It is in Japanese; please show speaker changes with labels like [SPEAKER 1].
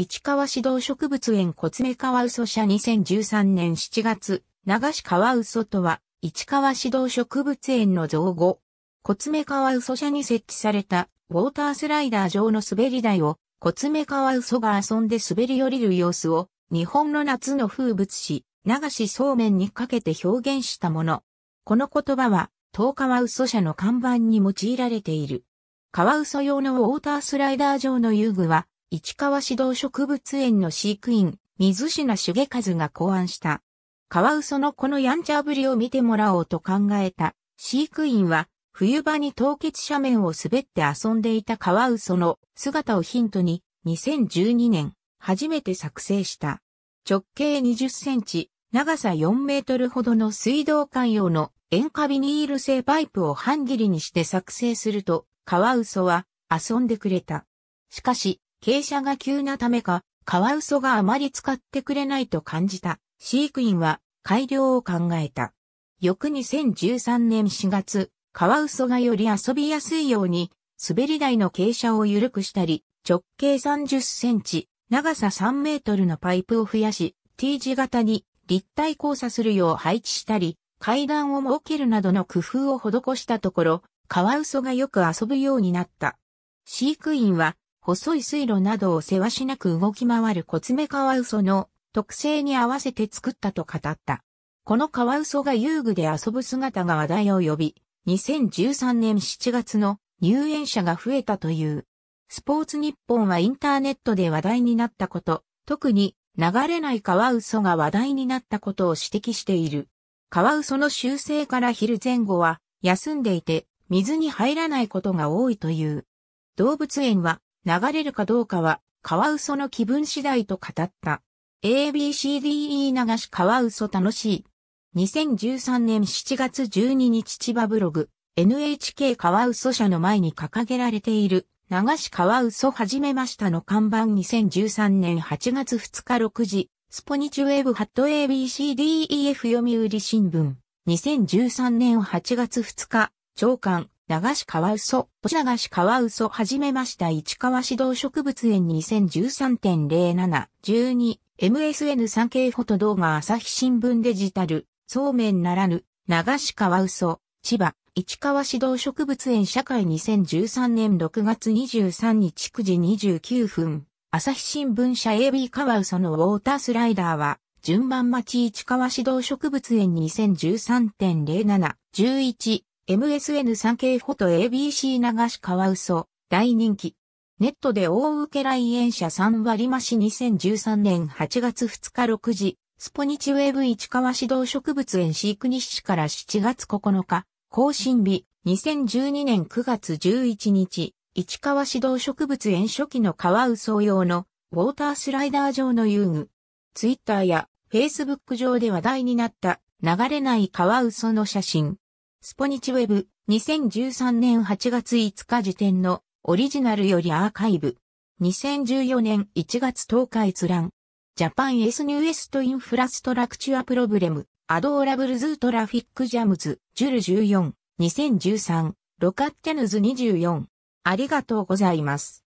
[SPEAKER 1] 市川市動植物園コツメカワウソ社2013年7月、流しカワウソとは、市川市動植物園の造語。コツメカワウソ社に設置された、ウォータースライダー上の滑り台を、コツメカワウソが遊んで滑り降りる様子を、日本の夏の風物詩、流しそうめんにかけて表現したもの。この言葉は、東カワウソ社の看板に用いられている。カワウソ用のウォータースライダー上の遊具は、市川市動植物園の飼育員、水品重和が考案した。カワウソのこのやんちゃぶりを見てもらおうと考えた。飼育員は、冬場に凍結斜面を滑って遊んでいたカワウソの姿をヒントに、2012年、初めて作成した。直径20センチ、長さ4メートルほどの水道管用の塩化ビニール製パイプを半切りにして作成すると、カワウソは遊んでくれた。しかし、傾斜が急なためか、カワウソがあまり使ってくれないと感じた。飼育員は改良を考えた。翌2013年4月、カワウソがより遊びやすいように、滑り台の傾斜を緩くしたり、直径30センチ、長さ3メートルのパイプを増やし、T 字型に立体交差するよう配置したり、階段を設けるなどの工夫を施したところ、カワウソがよく遊ぶようになった。飼育員は細い水路などをせわしなく動き回るコツメカワウソの特性に合わせて作ったと語った。このカワウソが遊具で遊ぶ姿が話題を呼び、2013年7月の入園者が増えたという。スポーツ日本はインターネットで話題になったこと、特に流れないカワウソが話題になったことを指摘している。カワウソの修正から昼前後は休んでいて水に入らないことが多いという。動物園は流れるかどうかは、カワウソの気分次第と語った。ABCDE 流しカワウソ楽しい。2013年7月12日千葉ブログ、NHK カワウソ社の前に掲げられている、流しカワウソ始めましたの看板2013年8月2日6時、スポニチウェブハット ABCDEF 読売新聞。2013年8月2日、長官、流し川嘘、星流し川嘘始めました市川市道植物園 2013.07.12MSN3 経フォト動画朝日新聞デジタル、そうめんならぬ、流し川嘘、千葉、市川市道植物園社会2013年6月23日9時29分、朝日新聞社 AB 川嘘のウォータースライダーは、順番待ち市川市道植物園2013.07.11 MSN3 k フォト ABC 流しカワウソ、大人気。ネットで大受け来園者3割増し2013年8月2日6時、スポニチウェブ市川市動植物園飼育日誌から7月9日、更新日、2012年9月11日、市川市動植物園初期のカワウソ用のウォータースライダー上の遊具。ツイッターやフェイスブック上で話題になった流れないカワウソの写真。スポニチウェブ2013年8月5日時点のオリジナルよりアーカイブ2014年1月10日閲覧ジャパン S ニューエストインフラストラクチュアプロブレムアドーラブルズートラフィックジャムズジュル14 2013ロカッテヌズ24ありがとうございます。